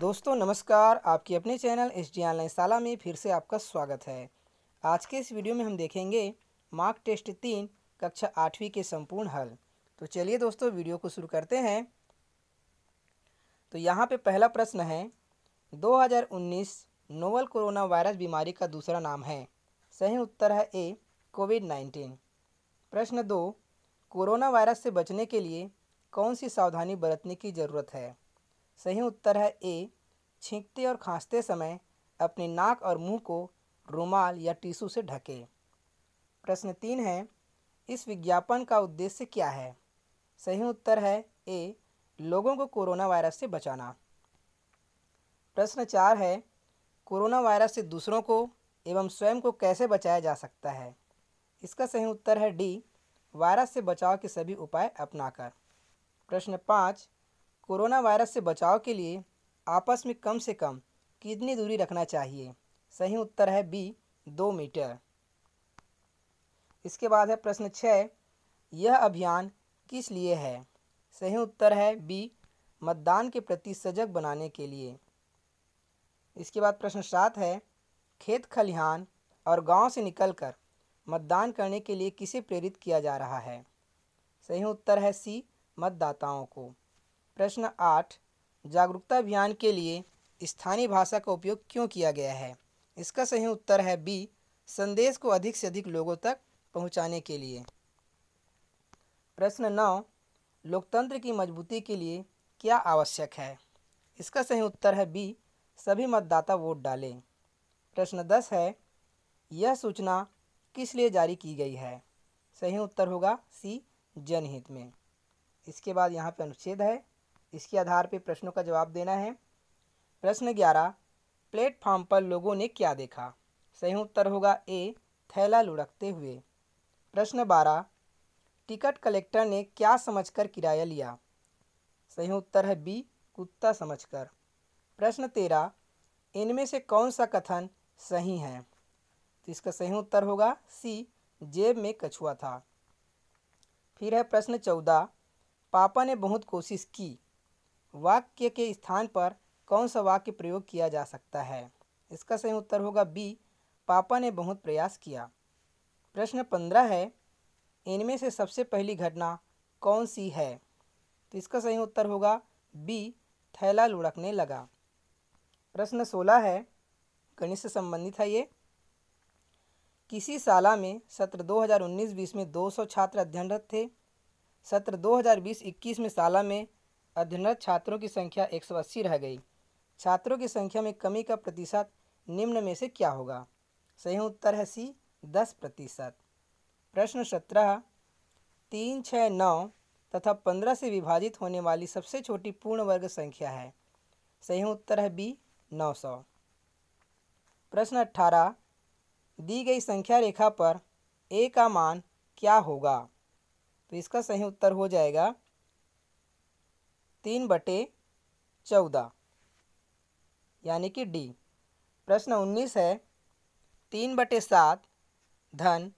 दोस्तों नमस्कार आपके अपने चैनल एस डी ऑनलाइन शाला में फिर से आपका स्वागत है आज के इस वीडियो में हम देखेंगे मार्क टेस्ट तीन कक्षा आठवीं के संपूर्ण हल तो चलिए दोस्तों वीडियो को शुरू करते हैं तो यहाँ पे पहला प्रश्न है 2019 नोवल कोरोना वायरस बीमारी का दूसरा नाम है सही उत्तर है ए कोविड नाइन्टीन प्रश्न दो कोरोना वायरस से बचने के लिए कौन सी सावधानी बरतने की ज़रूरत है सही उत्तर है ए छींकते और खांसते समय अपने नाक और मुंह को रुमाल या टिश्यू से ढके प्रश्न तीन है इस विज्ञापन का उद्देश्य क्या है सही उत्तर है ए लोगों को कोरोना वायरस से बचाना प्रश्न चार है कोरोना वायरस से दूसरों को एवं स्वयं को कैसे बचाया जा सकता है इसका सही उत्तर है डी वायरस से बचाव के सभी उपाय अपनाकर प्रश्न पाँच कोरोना वायरस से बचाव के लिए आपस में कम से कम कितनी दूरी रखना चाहिए सही उत्तर है बी दो मीटर इसके बाद है प्रश्न छः यह अभियान किस लिए है सही उत्तर है बी मतदान के प्रति सजग बनाने के लिए इसके बाद प्रश्न सात है खेत खलिहान और गांव से निकलकर मतदान करने के लिए किसे प्रेरित किया जा रहा है सही उत्तर है सी मतदाताओं को प्रश्न आठ जागरूकता अभियान के लिए स्थानीय भाषा का उपयोग क्यों किया गया है इसका सही उत्तर है बी संदेश को अधिक से अधिक लोगों तक पहुंचाने के लिए प्रश्न नौ लोकतंत्र की मजबूती के लिए क्या आवश्यक है इसका सही उत्तर है बी सभी मतदाता वोट डालें प्रश्न दस है यह सूचना किस लिए जारी की गई है सही उत्तर होगा सी जनहित में इसके बाद यहाँ पे अनुच्छेद है इसके आधार पर प्रश्नों का जवाब देना है प्रश्न ग्यारह प्लेटफॉर्म पर लोगों ने क्या देखा सही उत्तर होगा ए थैला लुढ़कते हुए प्रश्न बारह टिकट कलेक्टर ने क्या समझकर किराया लिया सही उत्तर है बी कुत्ता समझकर प्रश्न तेरह इनमें से कौन सा कथन सही है तो इसका सही उत्तर होगा सी जेब में कछुआ था फिर है प्रश्न चौदह पापा ने बहुत कोशिश की वाक्य के स्थान पर कौन सा वाक्य प्रयोग किया जा सकता है इसका सही उत्तर होगा बी पापा ने बहुत प्रयास किया प्रश्न पंद्रह है इनमें से सबसे पहली घटना कौन सी है तो इसका सही उत्तर होगा बी थैला लुढ़कने लगा प्रश्न सोलह है गणित से संबंधित है ये किसी साला में सत्र 2019-20 में 200 छात्र अध्ययनरत थे सत्र 2020-21 में साला में अध्ययनरत छात्रों की संख्या एक रह गई छात्रों की संख्या में कमी का प्रतिशत निम्न में से क्या होगा सही उत्तर है सी दस प्रतिशत प्रश्न सत्रह तीन छः नौ तथा पंद्रह से विभाजित होने वाली सबसे छोटी पूर्ण वर्ग संख्या है सही उत्तर है बी नौ सौ प्रश्न अट्ठारह दी गई संख्या रेखा पर ए का मान क्या होगा तो इसका सही उत्तर हो जाएगा तीन बटे चौदह यानी कि डी प्रश्न उन्नीस है तीन बटे सात धन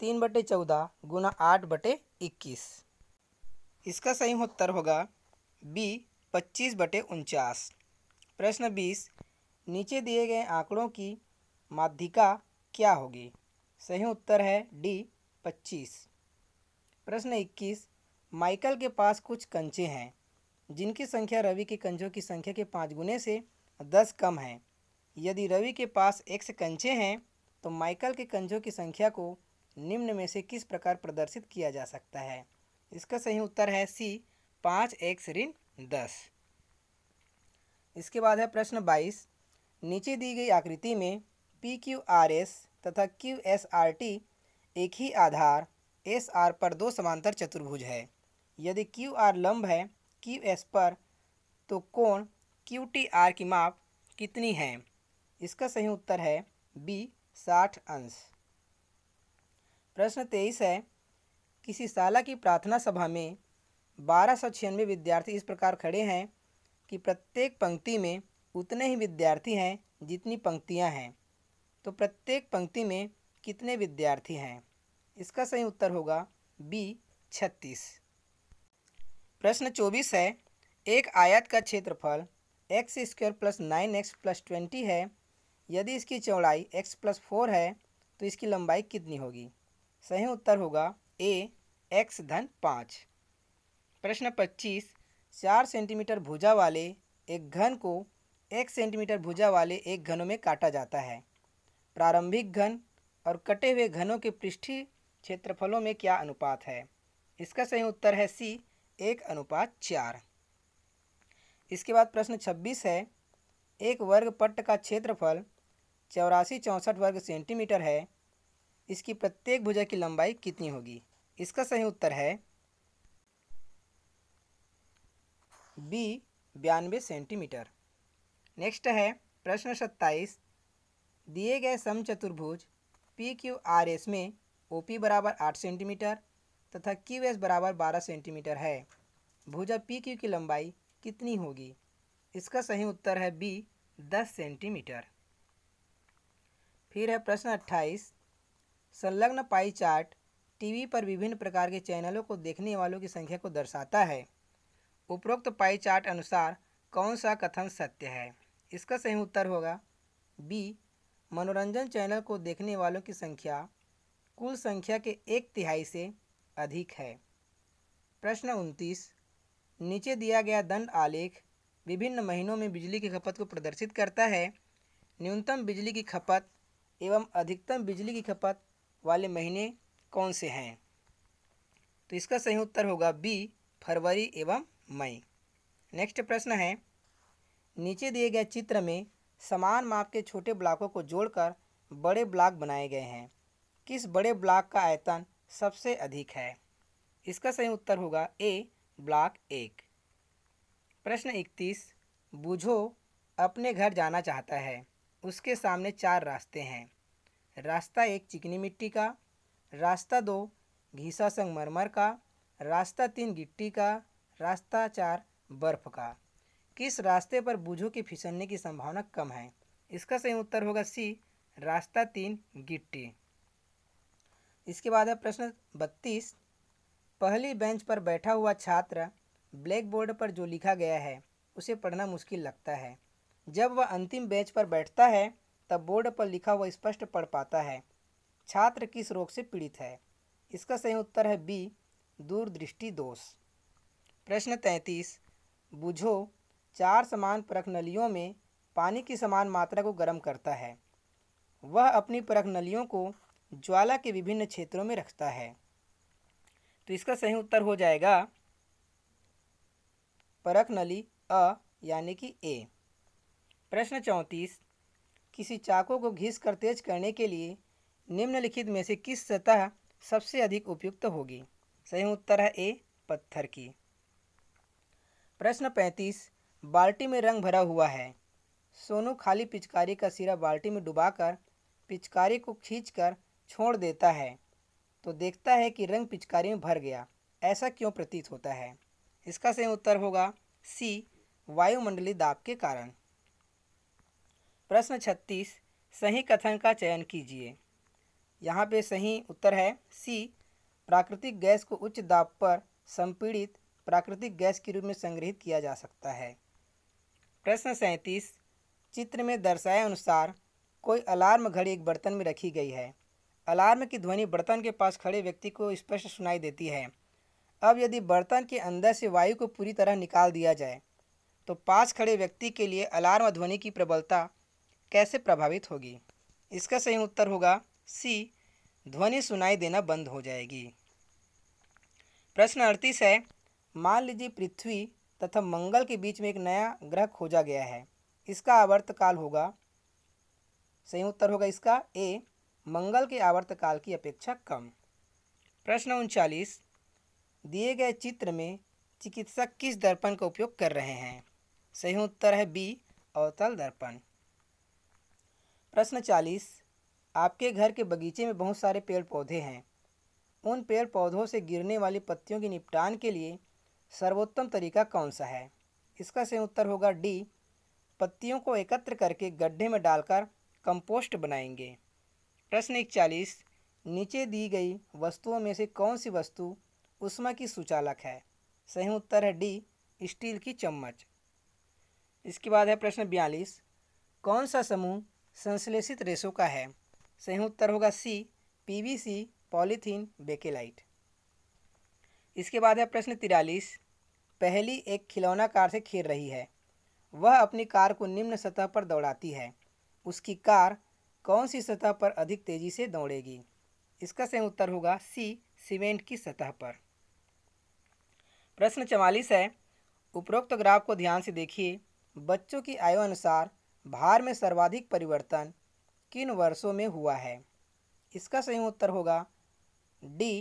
तीन बटे चौदह गुना आठ बटे इक्कीस इसका सही उत्तर होगा बी पच्चीस बटे उनचास प्रश्न बीस नीचे दिए गए आंकड़ों की माध्यिका क्या होगी सही उत्तर है डी पच्चीस प्रश्न इक्कीस माइकल के पास कुछ कंचे हैं जिनकी संख्या रवि के कंचों की संख्या के पाँच गुने से दस कम है यदि रवि के पास एक्स कंचे हैं तो माइकल के कंचों की संख्या को निम्न में से किस प्रकार प्रदर्शित किया जा सकता है इसका सही उत्तर है सी पाँच एक्स ऋण दस इसके बाद है प्रश्न बाईस नीचे दी गई आकृति में पी क्यू आर एस तथा क्यू एस आर टी एक ही आधार एस आर पर दो समांतर चतुर्भुज है यदि क्यू आर लंब है क्यू एस पर तो कोण क्यू टी आर की माप कितनी है इसका सही उत्तर है बी साठ अंश प्रश्न तेईस है किसी साला की प्रार्थना सभा में बारह सौ छियानवे विद्यार्थी इस प्रकार खड़े हैं कि प्रत्येक पंक्ति में उतने ही विद्यार्थी हैं जितनी पंक्तियां हैं तो प्रत्येक पंक्ति में कितने विद्यार्थी हैं इसका सही उत्तर होगा बी छत्तीस प्रश्न चौबीस है एक आयत का क्षेत्रफल x square plus nine x plus twenty है यदि इसकी चौड़ाई एक्स प्लस फोर है तो इसकी लंबाई कितनी होगी सही उत्तर होगा ए एक्स धन पाँच प्रश्न पच्चीस चार सेंटीमीटर भुजा वाले एक घन को एक सेंटीमीटर भुजा वाले एक घनों में काटा जाता है प्रारंभिक घन और कटे हुए घनों के पृष्ठीय क्षेत्रफलों में क्या अनुपात है इसका सही उत्तर है सी एक अनुपात चार इसके बाद प्रश्न छब्बीस है एक वर्ग पट्ट का क्षेत्रफल चौरासी चौंसठ वर्ग सेंटीमीटर है इसकी प्रत्येक भुजा की लंबाई कितनी होगी इसका सही उत्तर है बी बयानवे सेंटीमीटर नेक्स्ट है प्रश्न सत्ताईस दिए गए समचतुर्भुज पी क्यू आर एस में ओ पी बराबर आठ सेंटीमीटर तथा क्यू एस बराबर बारह सेंटीमीटर है भुजा पी क्यू की लंबाई कितनी होगी इसका सही उत्तर है बी दस सेंटीमीटर फिर है प्रश्न अट्ठाईस संलग्न पाई चार्ट टीवी पर विभिन्न प्रकार के चैनलों को देखने वालों की संख्या को दर्शाता है उपरोक्त पाई चार्ट अनुसार कौन सा कथन सत्य है इसका सही उत्तर होगा बी मनोरंजन चैनल को देखने वालों की संख्या कुल संख्या के एक तिहाई से अधिक है प्रश्न उनतीस नीचे दिया गया दंड आलेख विभिन्न महीनों में बिजली की खपत को प्रदर्शित करता है न्यूनतम बिजली की खपत एवं अधिकतम बिजली की खपत वाले महीने कौन से हैं तो इसका सही उत्तर होगा बी फरवरी एवं मई नेक्स्ट प्रश्न है नीचे दिए गए चित्र में समान माप के छोटे ब्लॉकों को जोड़कर बड़े ब्लॉक बनाए गए हैं किस बड़े ब्लॉक का आयतन सबसे अधिक है इसका सही उत्तर होगा ए ब्लॉक एक प्रश्न इकतीस बूझो अपने घर जाना चाहता है उसके सामने चार रास्ते हैं रास्ता एक चिकनी मिट्टी का रास्ता दो घीसा संगमरमर का रास्ता तीन गिट्टी का रास्ता चार बर्फ का किस रास्ते पर बुझो के फिसलने की संभावना कम है इसका सही उत्तर होगा सी रास्ता तीन गिट्टी इसके बाद है प्रश्न बत्तीस पहली बेंच पर बैठा हुआ छात्र ब्लैक बोर्ड पर जो लिखा गया है उसे पढ़ना मुश्किल लगता है जब वह अंतिम बेंच पर बैठता है तब बोर्ड पर लिखा हुआ स्पष्ट पढ़ पाता है छात्र किस रोग से पीड़ित है इसका सही उत्तर है बी दूरदृष्टि दोष प्रश्न तैंतीस बुझो चार समान परख नलियों में पानी की समान मात्रा को गर्म करता है वह अपनी परख नलियों को ज्वाला के विभिन्न क्षेत्रों में रखता है तो इसका सही उत्तर हो जाएगा परख नली अ यानी कि ए प्रश्न चौंतीस किसी चाकू को घिस कर तेज करने के लिए निम्नलिखित में से किस सतह सबसे अधिक उपयुक्त होगी सही उत्तर है ए पत्थर की प्रश्न पैंतीस बाल्टी में रंग भरा हुआ है सोनू खाली पिचकारी का सिरा बाल्टी में डुबाकर पिचकारी को खींचकर छोड़ देता है तो देखता है कि रंग पिचकारी में भर गया ऐसा क्यों प्रतीत होता है इसका सही उत्तर होगा सी वायुमंडली दाब के कारण प्रश्न छत्तीस सही कथन का चयन कीजिए यहाँ पे सही उत्तर है सी प्राकृतिक गैस को उच्च दाब पर संपीड़ित प्राकृतिक गैस के रूप में संग्रहित किया जा सकता है प्रश्न सैंतीस चित्र में दर्शाए अनुसार कोई अलार्म घड़ी एक बर्तन में रखी गई है अलार्म की ध्वनि बर्तन के पास खड़े व्यक्ति को स्पष्ट सुनाई देती है अब यदि बर्तन के अंदर से वायु को पूरी तरह निकाल दिया जाए तो पास खड़े व्यक्ति के लिए अलार्म ध्वनि की प्रबलता कैसे प्रभावित होगी इसका सही उत्तर होगा सी ध्वनि सुनाई देना बंद हो जाएगी प्रश्न अड़तीस है मान लीजिए पृथ्वी तथा मंगल के बीच में एक नया ग्रह खोजा गया है इसका आवर्तकाल होगा सही उत्तर होगा इसका ए मंगल के आवर्तकाल की अपेक्षा कम प्रश्न उनचालीस दिए गए चित्र में चिकित्सक किस दर्पण का उपयोग कर रहे हैं सही उत्तर है बी अवतल दर्पण प्रश्न चालीस आपके घर के बगीचे में बहुत सारे पेड़ पौधे हैं उन पेड़ पौधों से गिरने वाली पत्तियों के निपटान के लिए सर्वोत्तम तरीका कौन सा है इसका सही उत्तर होगा डी पत्तियों को एकत्र करके गड्ढे में डालकर कंपोस्ट बनाएंगे प्रश्न इकचालीस नीचे दी गई वस्तुओं में से कौन सी वस्तु उष्मा की सुचालक है सही उत्तर है डी स्टील की चम्मच इसके बाद है प्रश्न बयालीस कौन सा समूह संश्लेषित रेशों का है सही उत्तर होगा सी पीवीसी पॉलीथीन बेकेलाइट इसके बाद है प्रश्न तिरालीस पहली एक खिलौना कार से खेल रही है वह अपनी कार को निम्न सतह पर दौड़ाती है उसकी कार कौन सी सतह पर अधिक तेज़ी से दौड़ेगी इसका सही उत्तर होगा सी सीमेंट की सतह पर प्रश्न चवालीस है उपरोक्त ग्राफ को ध्यान से देखिए बच्चों की आयु अनुसार भार में सर्वाधिक परिवर्तन किन वर्षों में हुआ है इसका सही उत्तर होगा डी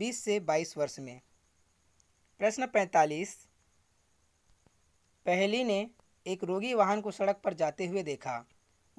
20 से 22 वर्ष में प्रश्न 45 पहली ने एक रोगी वाहन को सड़क पर जाते हुए देखा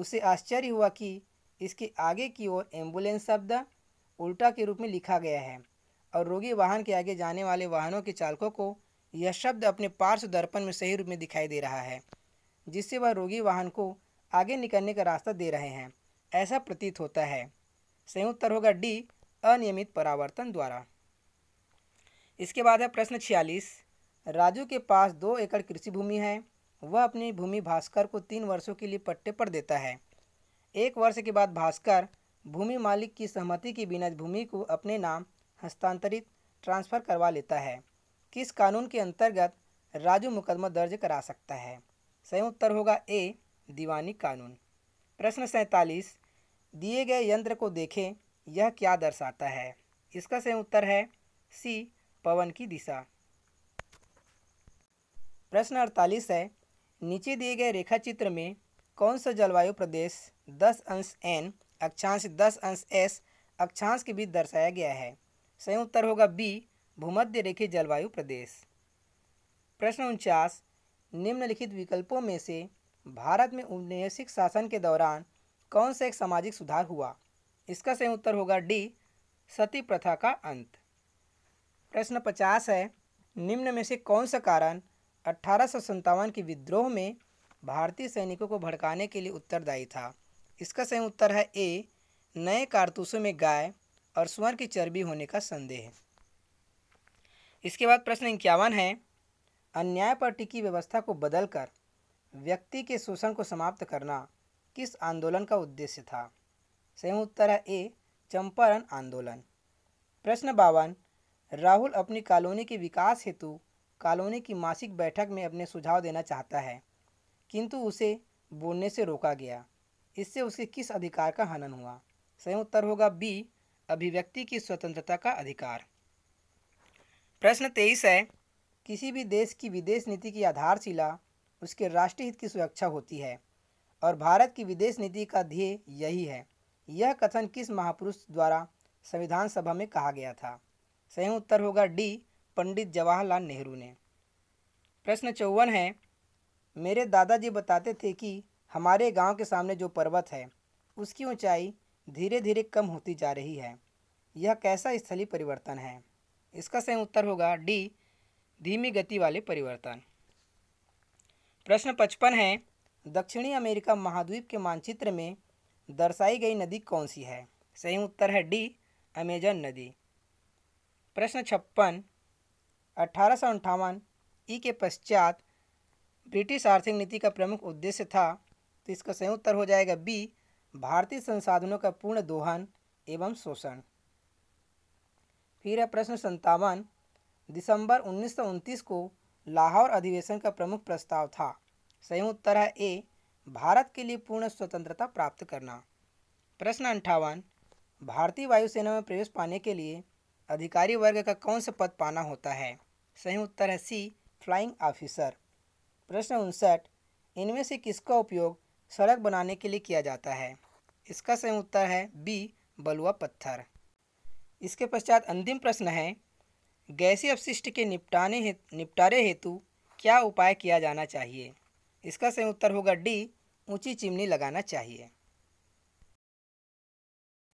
उसे आश्चर्य हुआ कि इसके आगे की ओर एम्बुलेंस शब्द उल्टा के रूप में लिखा गया है और रोगी वाहन के आगे जाने वाले वाहनों के चालकों को यह शब्द अपने पार्श्व दर्पण में सही रूप में दिखाई दे रहा है जिससे वह रोगी वाहन को आगे निकलने का रास्ता दे रहे हैं ऐसा प्रतीत होता है सही उत्तर होगा डी अनियमित परावर्तन द्वारा इसके बाद है प्रश्न छियालीस राजू के पास दो एकड़ कृषि भूमि है वह अपनी भूमि भास्कर को तीन वर्षों के लिए पट्टे पर देता है एक वर्ष के बाद भास्कर भूमि मालिक की सहमति के बिना भूमि को अपने नाम हस्तांतरित ट्रांसफ़र करवा लेता है किस कानून के अंतर्गत राजू मुकदमा दर्ज करा सकता है सही उत्तर होगा ए दीवानी कानून प्रश्न सैंतालीस दिए गए यंत्र को देखें यह क्या दर्शाता है इसका सही उत्तर है सी पवन की दिशा प्रश्न अड़तालीस है नीचे दिए गए रेखाचित्र में कौन सा जलवायु प्रदेश दस अंश एन अक्षांश दस अंश एस अक्षांश के बीच दर्शाया गया है सही उत्तर होगा बी भूमध्य रेखे जलवायु प्रदेश प्रश्न उनचास निम्नलिखित विकल्पों में से भारत में उपनिवेशिक शासन के दौरान कौन सा एक सामाजिक सुधार हुआ इसका सही उत्तर होगा डी सती प्रथा का अंत प्रश्न पचास है निम्न में से कौन सा कारण अट्ठारह के विद्रोह में भारतीय सैनिकों को भड़काने के लिए उत्तरदायी था इसका सही उत्तर है ए नए कारतूसों में गाय और सुअर की चर्बी होने का संदेह इसके बाद प्रश्न इक्यावन है अन्याय पर टिकी व्यवस्था को बदलकर व्यक्ति के शोषण को समाप्त करना किस आंदोलन का उद्देश्य था सही उत्तर है ए चंपारण आंदोलन प्रश्न बावन राहुल अपनी कॉलोनी के विकास हेतु कॉलोनी की मासिक बैठक में अपने सुझाव देना चाहता है किंतु उसे बोलने से रोका गया इससे उसके किस अधिकार का हनन हुआ सही उत्तर होगा बी अभिव्यक्ति की स्वतंत्रता का अधिकार प्रश्न तेईस है किसी भी देश की विदेश नीति की आधारशिला उसके राष्ट्रीय हित की सुरक्षा होती है और भारत की विदेश नीति का ध्येय यही है यह कथन किस महापुरुष द्वारा संविधान सभा में कहा गया था सही उत्तर होगा डी पंडित जवाहरलाल नेहरू ने प्रश्न चौवन है मेरे दादाजी बताते थे कि हमारे गांव के सामने जो पर्वत है उसकी ऊंचाई धीरे धीरे कम होती जा रही है यह कैसा स्थलीय परिवर्तन है इसका सही उत्तर होगा डी धीमी गति वाले परिवर्तन प्रश्न पचपन है दक्षिणी अमेरिका महाद्वीप के मानचित्र में दर्शाई गई नदी कौन सी है सही उत्तर है डी अमेजन नदी प्रश्न छप्पन अठारह सौ अंठावन ई के पश्चात ब्रिटिश आर्थिक नीति का प्रमुख उद्देश्य था तो इसका सही उत्तर हो जाएगा बी भारतीय संसाधनों का पूर्ण दोहन एवं शोषण फिर है प्रश्न संतावन दिसंबर उन्नीस को लाहौर अधिवेशन का प्रमुख प्रस्ताव था सही उत्तर है ए भारत के लिए पूर्ण स्वतंत्रता प्राप्त करना प्रश्न अंठावन भारतीय वायुसेना में प्रवेश पाने के लिए अधिकारी वर्ग का कौन सा पद पाना होता है सही उत्तर है सी फ्लाइंग ऑफिसर प्रश्न उनसठ इनमें से किसका उपयोग सड़क बनाने के लिए किया जाता है इसका सही उत्तर है बी बलुआ पत्थर इसके पश्चात अंतिम प्रश्न है गैसी अपशिष्ट के निपटाने हे, निपटारे हेतु क्या उपाय किया जाना चाहिए इसका सही उत्तर होगा डी ऊंची चिमनी लगाना चाहिए